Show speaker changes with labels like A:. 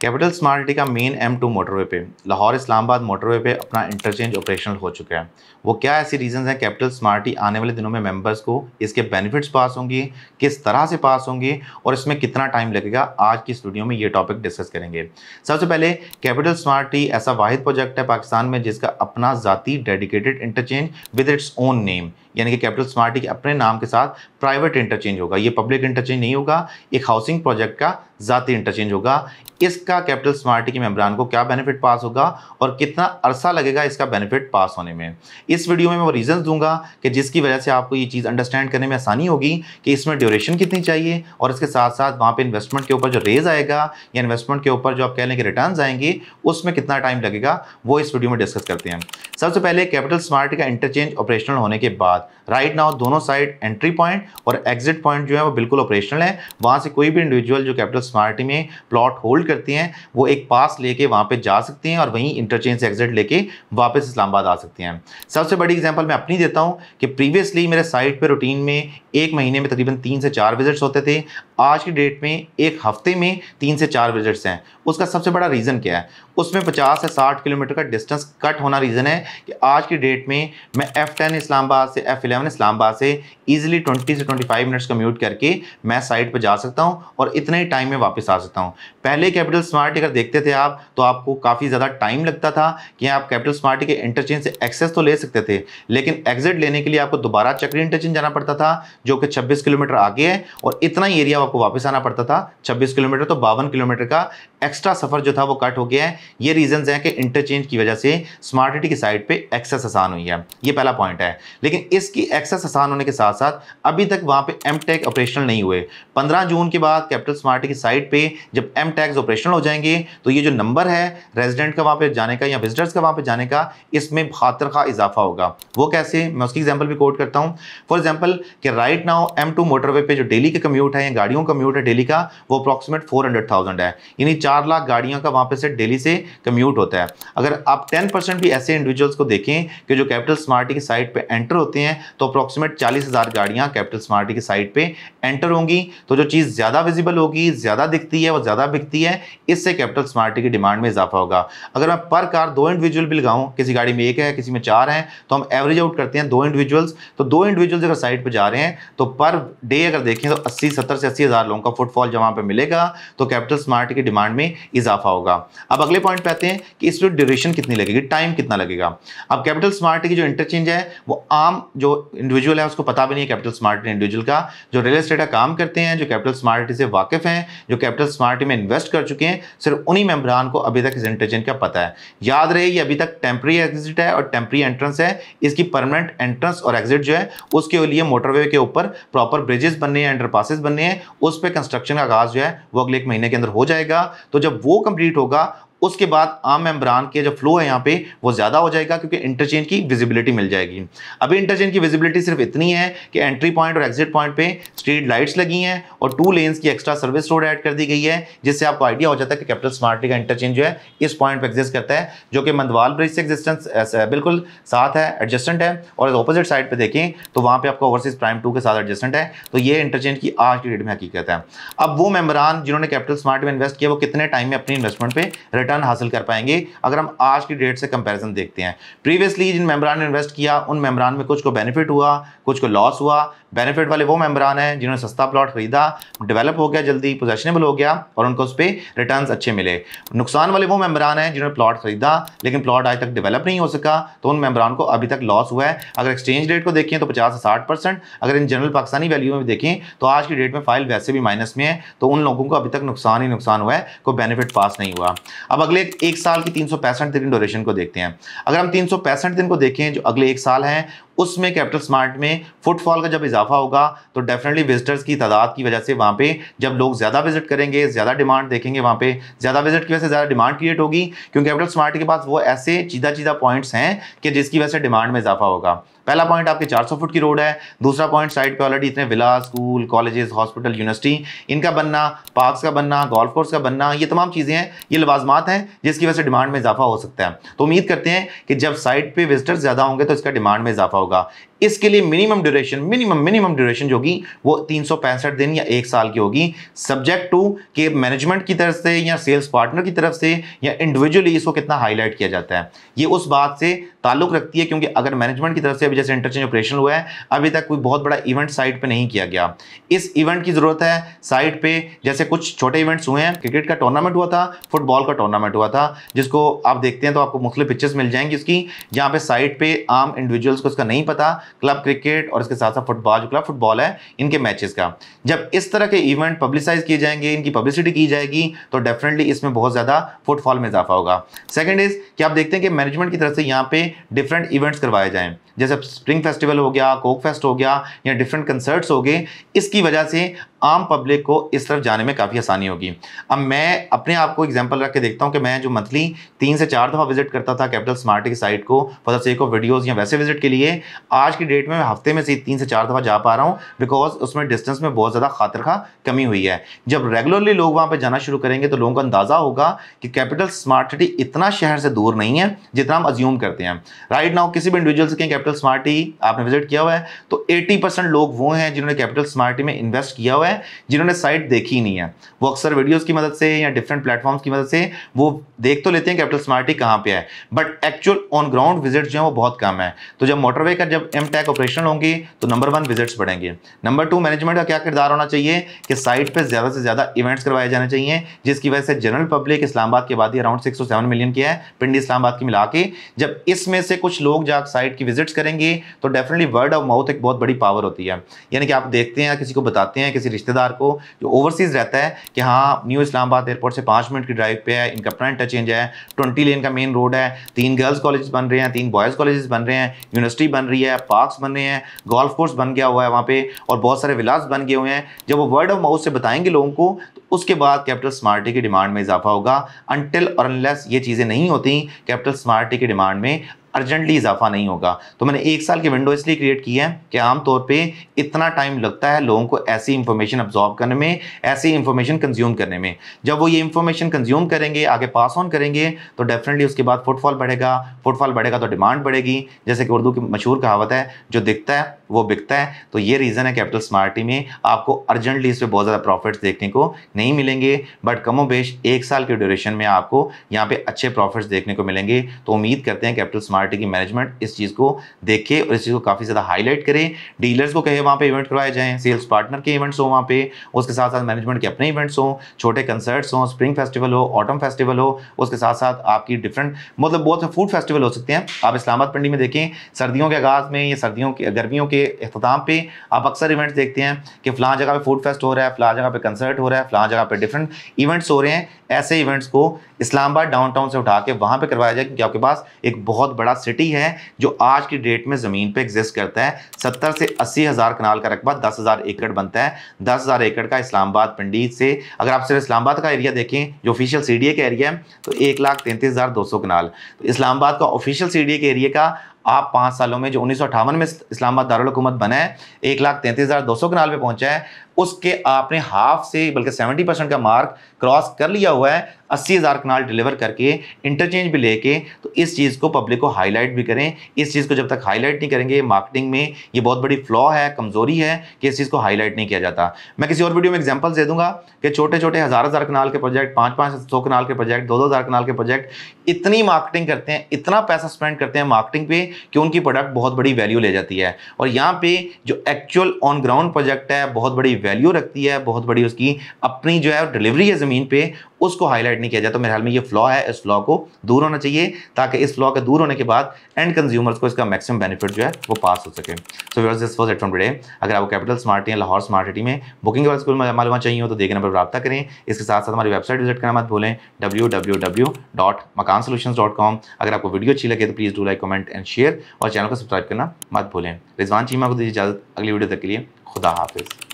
A: capital smart city का main M two motorway पे Lahore Islamabad motorway पे अपना इंटरचेंज ऑपरेशनल हो चुका है वो क्या ऐसी रीजन हैं कैपिटल स्मार्ट सिटी आने वाले दिनों में मेंबर्स को इसके बेनिफिट्स पास होंगे किस तरह से पास होंगे और इसमें कितना टाइम लगेगा आज की स्टूडियो में ये टॉपिक डिस्कस करेंगे सबसे पहले कैपिटल स्मार्ट सिटी ऐसा वाहिद प्रोजेक्ट है पाकिस्तान में जिसका अपना ज़ाती dedicated interchange with its own name यानी कि कैपिटल स्मार्ट अपने नाम के साथ प्राइवेट इंटरचेंज होगा ये पब्लिक इंटरचेंज नहीं होगा एक हाउसिंग प्रोजेक्ट का ज़ाती इंटरचेंज होगा इसका कैपिटल स्मार्टी के मेम्बरान को क्या बेनिफिट पास होगा और कितना अरसा लगेगा इसका बेनिफिट पास होने में इस वीडियो में मैं रीज़न दूंगा कि जिसकी वजह से आपको ये चीज़ अंडरस्टैंड करने में आसानी होगी कि इसमें ड्यूरेशन कितनी चाहिए और इसके साथ साथ वहाँ पर इन्वेस्टमेंट के ऊपर जो रेज आएगा या इन्वेस्टमेंट के ऊपर जो आप कह लेंगे रिटर्न आएंगे उसमें कितना टाइम लगेगा वो इस वीडियो में डिस्कस करते हैं सबसे पहले कैपिटल स्मार्ट का इंटरचेंज ऑपरेशनल होने के बाद राइट नाउ दोनों साइड एंट्री पॉइंट और एग्जिट पॉइंट जो है वो बिल्कुल ऑपरेशनल है वहाँ से कोई भी इंडिविजुअल जो कैपिटल स्मार्टी में प्लॉट होल्ड करती हैं वो एक पास लेके वहाँ पे जा सकती हैं और वहीं इंटरचेंज से एग्जिट लेके वापस इस्लामाबाद आ सकती हैं सबसे बड़ी एग्जांपल मैं अपनी देता हूँ कि प्रीवियसली मेरे साइट पर रूटीन में एक महीने में तकरीबन तीन से चार विजिट्स होते थे आज की डेट में एक हफ्ते में तीन से चार विजिट्स हैं उसका सबसे बड़ा रीज़न क्या है उसमें पचास से साठ किलोमीटर का डिस्टेंस कट होना रीज़न है कि आज की डेट में मैं एफ टेन इस्लामाबाद से एफ एफ इलेवन इस्लामाबाद से ईजिली ट्वेंटी से ट्वेंटी फाइव मिनट्स कम्यूट करके मैं साइट पर जा सकता हूँ और इतने ही टाइम में वापस आ सकता हूँ पहले कैपिटल स्मार्ट अगर देखते थे आप तो आपको काफ़ी ज़्यादा टाइम लगता था कि आप कैपिटल स्मार्ट के इंटरचेंज से एक्सेस तो ले सकते थे लेकिन एग्जिट लेने के लिए आपको दोबारा चक्री इंटरचेंज जाना पड़ता था जो कि छब्बीस किलोमीटर आगे है और इतना ही एरिया आपको वापस आना पड़ता था छब्बीस किलोमीटर तो बावन किलोमीटर का एक्स्ट्रा सफ़र जो था वो कट हो गया है ये रीजन है कि इंटरचेंज की वजह से स्मार्ट सिटी की साइट पे एक्सेस आसान हुई है ये पहला पॉइंट है लेकिन इसकी एक्सेस आसान होने के साथ साथ अभी तक वहाँ पे एम टैक ऑपरेशनल नहीं हुए 15 जून के बाद कैपिटल स्मार्ट की साइट पे जब एम टैक्स ऑपरेशनल हो जाएंगे तो ये जो नंबर है रेजिडेंट का वहाँ पे जाने का या विजिटर्स का वहाँ पे जाने का इसमें खातर खा इजाफा होगा वो कैसे मैं उसकी एग्जाम्पल भी कोट करता हूँ फॉर एग्जाम्पल कि right now M two motorway पर जो डेली का कम्यूट है या गाड़ियों का कम्यूट है डेली का वो अप्रॉक्सीमेट फोर है यानी चार लाख गाड़ियों का वहाँ पे से डेली से कम्यूट होता है अगर आप टेन भी ऐसे इंडिविजुअल्स को देखें कि जो कैपिटल स्मार्ट की साइट पर एंटर होते हैं हैं तो अप्रॉक्सीमेट चालीस हज़ार गाड़ियाँ कैपिटल स्मार्टी की साइट पे एंटर होंगी तो जो चीज़ ज़्यादा विजिबल होगी ज़्यादा दिखती है और ज़्यादा बिकती है इससे कैपिटल स्मार्टी की डिमांड में इजाफा होगा अगर मैं पर कार दो इंडिविजुअल भी लगाऊँ किसी गाड़ी में एक है किसी में चार हैं तो हम एवरेज आउट करते हैं दो इंडिविजुअल्स तो दो इंडिविजुअल्स अगर साइट पर जा रहे हैं तो पर डे अगर देखें तो अस्सी सत्तर से अस्सी हज़ार लोगों का फुटफॉल जहाँ पर मिलेगा तो कैपिटल स्मार्ट की डिमांड में इजाफा होगा अब अगले पॉइंट पे आते हैं कि इसमें ड्यूरेशन कितनी लगेगी टाइम कितना लगेगा अब कैपिटल स्मार्ट की जो इंटरचेंज है वो आम जो इंडिविजुअल है उसको पता भी नहीं है कैपिटल स्मार्ट इंडिविजुअल का जो रियल स्टेट का काम करते हैं जो कैपिटल स्मार्ट से वाकिफ हैं जो कैपिटल स्मार्ट में इन्वेस्ट कर चुके हैं सिर्फ उन्हीं मेम्बरान को अभी तक इस इंटरचेंज का पता है याद रहे ये अभी तक टेम्प्री एग्जिट है और टेम्प्री एंट्रेंस है इसकी परमानेंट एंट्रेंस और एग्जिट जो है उसके लिए मोटरवे के ऊपर प्रॉपर ब्रिजेस बनने हैं अंडर बनने हैं उस पर कंस्ट्रक्शन का आगाज जो है वो अगले एक महीने के अंदर हो जाएगा तो जब वो कंप्लीट होगा उसके बाद आम मेम्ब्रान के जो फ्लो है यहाँ पे वो ज़्यादा हो जाएगा क्योंकि इंटरचेंज की विजिबिलिटी मिल जाएगी अभी इंटरचेंज की विजिबिलिटी सिर्फ इतनी है कि एंट्री पॉइंट और एग्जिट पॉइंट पे स्ट्रीट लाइट्स लगी हैं और टू लेन्स की एक्स्ट्रा सर्विस रोड ऐड कर दी गई है जिससे आपको आइडिया हो जाता है कि कैपिटल स्मार्टली का इंटरचेंज जो है इस पॉइंट पर एग्जिस्ट करता है जो कि मंदवाल ब्रिज से एग्जिस्टेंस बिल्कुल साथ है एडजस्टेंट है और अपोजिट साइड पर देखें तो वहाँ पर आपका ओवरसीज प्राइम टू के साथ एडजस्टेंट है तो ये इंटरचेंज की आज की डेट में हकीकत है अब वो मेम्बरान जिन्होंने कैपिटल स्मार्ट में इन्वेस्ट किया वो कितने टाइम में अपनी इन्वेस्टमेंट पर रिटर्न हासिल कर पाएंगे अगर हम आज की डेट से कंपेरिजन देखते हैं प्रीवियसली जिन मेम्बरान ने इन्वेस्ट किया उन मेम्बरान में कुछ को बेनिफिट हुआ कुछ को लॉस हुआ बेनिफिट वाले वो मेम्बरान हैं जिन्होंने सस्ता प्लॉट खरीदा डेवलप हो गया जल्दी पोजेशनेबल हो गया और उनको उस पर रिटर्न अच्छे मिले नुकसान वाले वो मेम्बरान हैं जिन्होंने प्लॉट खरीदा लेकिन प्लॉट आज तक डेवलप नहीं हो सका तो उन मेम्बरान को अभी तक लॉस हुआ है अगर एक्सचेंज रेट को देखें तो पचास से साठ परसेंट अगर इन जनरल पाकिस्तानी वैल्यू में देखें तो आज की डेट में फाइल वैसे भी माइनस में है तो उन लोगों को अभी तक नुकसान ही नुकसान हुआ है कोई बेनिफिट पास नहीं हुआ अब अगले एक साल की तीन दिन ड्यूरेशन को देखते हैं अगर हम तीन दिन को देखें जो अगले एक साल हैं उसमें कैपिटल स्मार्ट में फुटफॉल का जब इजाफा होगा तो डेफिनेटली विजिटर्स की तादाद की वजह से वहाँ पे जब लोग ज़्यादा विजिट करेंगे ज़्यादा डिमांड देखेंगे वहाँ पे ज़्यादा विजिट की वजह से ज़्यादा डिमांड क्रिएट होगी क्योंकि कैपिटल स्मार्ट के पास वो ऐसे चीदा चीदा पॉइंट्स हैं कि जिसकी वजह से डिमांड में इजाफा होगा पहला पॉइंट आपके 400 फुट की रोड है दूसरा पॉइंट साइड पे ऑलरेडी इतने villa school colleges hospital university इनका बनना पार्क्स का बनना गोल्फ कोर्स का बनना ये तमाम चीज़ें हैं ये लवाजमात हैं जिसकी वजह से डिमांड में इजाफा हो सकता है तो उम्मीद करते हैं कि जब साइड पर विजिटर्स ज़्यादा होंगे तो इसका डिमांड में इजाफा होगा が इसके लिए minimum duration minimum minimum duration जो होगी वो तीन दिन या एक साल की होगी सब्जेक्ट टू के मैनेजमेंट की तरफ से या सेल्स पार्टनर की तरफ से या इंडिविजुअली इसको कितना हाईलाइट किया जाता है ये उस बात से ताल्लुक रखती है क्योंकि अगर मैनेजमेंट की तरफ से अभी जैसे इंटरचेंज ऑपरेशन हुआ है अभी तक कोई बहुत बड़ा इवेंट साइट पर नहीं किया गया इस इवेंट की ज़रूरत है साइट पर जैसे कुछ छोटे इवेंट्स हुए हैं क्रिकेट का टूर्नामेंट हुआ था फुटबॉल का टूर्नामेंट हुआ था जिसको आप देखते हैं तो आपको मुख्तु पिक्चर्स मिल जाएंगी उसकी जहाँ पे साइट पर आम इंडिविजुअल्स को उसका नहीं पता क्लब क्रिकेट और इसके साथ साथ फुटबॉल जो क्लब फुटबॉल है इनके मैचेस का जब इस तरह के इवेंट पब्लिसाइज किए जाएंगे इनकी पब्लिसिटी की जाएगी तो डेफिनेटली इसमें बहुत ज़्यादा फुटफॉल में इजाफा होगा सेकेंड इज़ कि आप देखते हैं कि मैनेजमेंट की तरफ से यहाँ पे डिफरेंट इवेंट्स करवाए जाएँ जैसे स्प्रिंग फेस्टिवल हो गया कोक फेस्ट हो गया या डिफरेंट कंसर्ट्स हो गए इसकी वजह से आम पब्लिक को इस तरफ जाने में काफ़ी आसानी होगी अब मैं अपने आप को एग्जाम्पल रख के देखता हूँ कि मैं जो मंथली तीन से चार दफ़ा विजिट करता था कैपिटल स्मार्ट की साइट को फॉर से एक ऑफ वीडियोज़ या वैसे विजिट के लिए आज की डेट में मैं हफ्ते में से तीन से चार दफ़ा जा पा रहा हूँ बिकॉज उसमें डिस्टेंस में बहुत ज़्यादा खातर खा कमी हुई है जब रेगुलरली लोग वहाँ पर जाना शुरू करेंगे तो लोगों का अंदाज़ा होगा कि कैपिटल स्मार्ट सिटी इतना शहर से दूर नहीं है जितना हम अज्यूम करते हैं राइट नाउ किसी भी इंडिविजुअल से कहीं कैपिटल स्मार्ट आपने विजिट किया हुआ है तो एटी लोग वो हैं जिन्होंने कैपिटल स्मार्ट में इन्वेस्ट किया हुआ है हैं जिन्होंने साइट देखी नहीं है वो अक्सर वीडियोज़ की मदद से या डिफरेंट प्लेटफॉर्म्स की मदद से वो देख तो लेते हैं कैपिटल स्मार्टी कहाँ पे है but actual on ground visits जो है वो बहुत कम है तो जब मोटरवे का जब एम टैक ऑपरेशन होंगी तो नंबर वन विजिट्स बढ़ेंगे नंबर टू मैनेजमेंट का क्या किरदार होना चाहिए कि साइट पर ज़्यादा से ज़्यादा इवेंट्स करवाए जाने चाहिए जिसकी वजह से जनरल पब्लिक इस्लामाबाद के बाद ही around six to seven million की है पिंडी इस्लामाबाद की मिला के जब इसमें से कुछ लोग जब साइट की विजिट्स करेंगे तो डेफिनेटली वर्ड ऑफ माउथ एक बहुत बड़ी पावर होती है यानी कि आप देखते हैं किसी को बताते हैं किसी रिश्तेदार को जो ओवरसीज़ रहता है कि हाँ न्यू इस्लामाबाद एयरपोर्ट से पाँच मिनट की ड्राइव पे है इनका फ्रंट चेंज है ट्वेंटी लेन का मेन रोड है तीन गर्ल्स कॉलेज बन रहे हैं तीन बॉयज़ कॉलेज बन रहे हैं यूनिवर्सिटी बन रही है पार्क्स बन रहे हैं गोल्फ कोर्स बन गया हुआ है वहाँ पर और बहुत सारे विलास बन गए हुए हैं जब वो वर्ड ऑफ माउथ से बताएंगे लोगों को तो उसके बाद कैपिटल स्मार्टी की डिमांड में इजाफा होगा अनटिल और अनलेस ये चीज़ें नहीं होती कैपिटल स्मार्टी की डिमांड में अर्जेंटली इजाफा नहीं होगा तो मैंने एक साल की विंडो इसलिए क्रिएट की है कि आमतौर पे इतना टाइम लगता है लोगों को ऐसी इन्फॉर्मेशन अब्जॉर्व करने में ऐसी इंफॉर्मेशन कंज्यूम करने में जब वो ये इंफॉर्मेशन कंज्यूम करेंगे आगे पास ऑन करेंगे तो डेफिनेटली उसके बाद फुटफॉल बढ़ेगा फुटफॉल बढ़ेगा तो डिमांड बढ़ेगी जैसे कि उर्दू की मशहूर कहावत है जो दिखता है वो बिकता है तो ये रीज़न है कैपिटल स्मार्टी में आपको अर्जेंटली इस पर बहुत ज़्यादा प्रॉफिट्स देखने को नहीं मिलेंगे बट कमो बेश एक साल के ड्यूरेशन में आपको यहाँ पे अच्छे प्रॉफिट्स देखने को मिलेंगे तो उम्मीद करते हैं कैपिटल स्मार्टी की मैनेजमेंट इस चीज़ को देखे और इस चीज़ को काफ़ी ज़्यादा हाईलाइट करे डीलर्स को कहे वहाँ पर इवेंट करवाए जाएँ सेल्स पार्टनर के इवेंट्स हों वहाँ पर उसके साथ साथ मैनेजमेंट के अपने इवेंट्स हों छोटे कंसर्ट्स हों स्प्रिंग फेस्टिवल हो ऑटम फेस्टिवल हो उसके साथ साथ आपकी डिफरेंट मतलब बहुत से फूड फेस्टिवल हो सकते हैं आप इस्लामाबाद पंडी में देखें सर्दियों के आगाज़ में या सर्दियों के गर्मियों के के अख्ताम पे आप अक्सर इवेंट्स देखते हैं कि फ़लाँ जगह पे फूड फेस्ट हो रहा है फ़लाँ जगह पे कंसर्ट हो रहा है फ़लाँ जगह पे डिफरेंट इवेंट्स हो रहे हैं ऐसे इवेंट्स को इस्लामाबाद डाउनटाउन से उठा के वहाँ पे करवाया जाए क्योंकि आपके पास एक बहुत बड़ा सिटी है जो आज की डेट में ज़मीन पर एग्जिस्ट करता है सत्तर से अस्सी हज़ार कनाल का रकबा दस हज़ार एकड़ बनता है दस हज़ार एकड़ का इस्लामाबाद पंडी से अगर आप सिर्फ इस्लामाबाद का एरिया देखें जो ऑफिशियल सी का एरिया है तो एक लाख तैंतीस हज़ार दो सौ कनाल तो इस्लामाबाद का ऑफिशियल सी के एरिया का आप पाँच सालों में जो उन्नीस में इस्लामाबाद दारकूमत बना है एक लाख तैंतीस हज़ार दो सौ किनाल पे पहुंचा है उसके आपने हाफ से बल्कि 70 परसेंट का मार्क क्रॉस कर लिया हुआ है अस्सी हज़ार कनाल डिलीवर करके इंटरचेंज भी लेके तो इस चीज़ को पब्लिक को हाईलाइट भी करें इस चीज़ को जब तक हाईलाइट नहीं करेंगे मार्केटिंग में ये बहुत बड़ी फ्लॉ है कमज़ोरी है कि इस चीज़ को हाईलाइट नहीं किया जाता मैं किसी और वीडियो में एग्जाम्पल दे दूंगा कि छोटे छोटे हज़ार हज़ार कनाल के प्रोजेक्ट पाँच पाँच सौ कनाल के प्रोजेक्ट दो दो हज़ार कनाल के प्रोजेक्ट इतनी मार्केटिंग करते हैं इतना पैसा स्पेंड करते हैं मार्केटिंग पे कि उनकी प्रोडक्ट बहुत बड़ी वैल्यू ले जाती है और यहाँ पे जो एक्चुअल ऑन ग्राउंड प्रोजेक्ट है बहुत बड़ी वैल्यू रखती है बहुत बड़ी उसकी अपनी जो है डिलीवरी है ज़मीन पे उसको हाईलाइट नहीं किया जाता तो मेरे ख्याल में ये फ्लॉ है इस फ्लॉ को दूर होना चाहिए ताकि इस फ्लॉ के दूर होने के बाद एंड कंज्यूमर्स को इसका मैक्सिमम बेनिफिट जो है वो पास हो सके so viewers this was at from अगर आपको कैपिटल स्मार्ट या लाहौर स्मार्ट सिटी में बुकिंग के बाद स्कूल मालूम चाहिए हो तो देखने नंबर पर रब्ता करें इसके साथ साथ हमारी वेबसाइट विजिट करना मत भूलें डब्ल्यू अगर आपको वीडियो अच्छी लगे तो please do like comment and share और चैनल को सब्सक्राइब करना मत भूलें रिजवान चीमा को दीजिए इजाज़त अगली वीडियो तक के लिए खुदा हाफिज़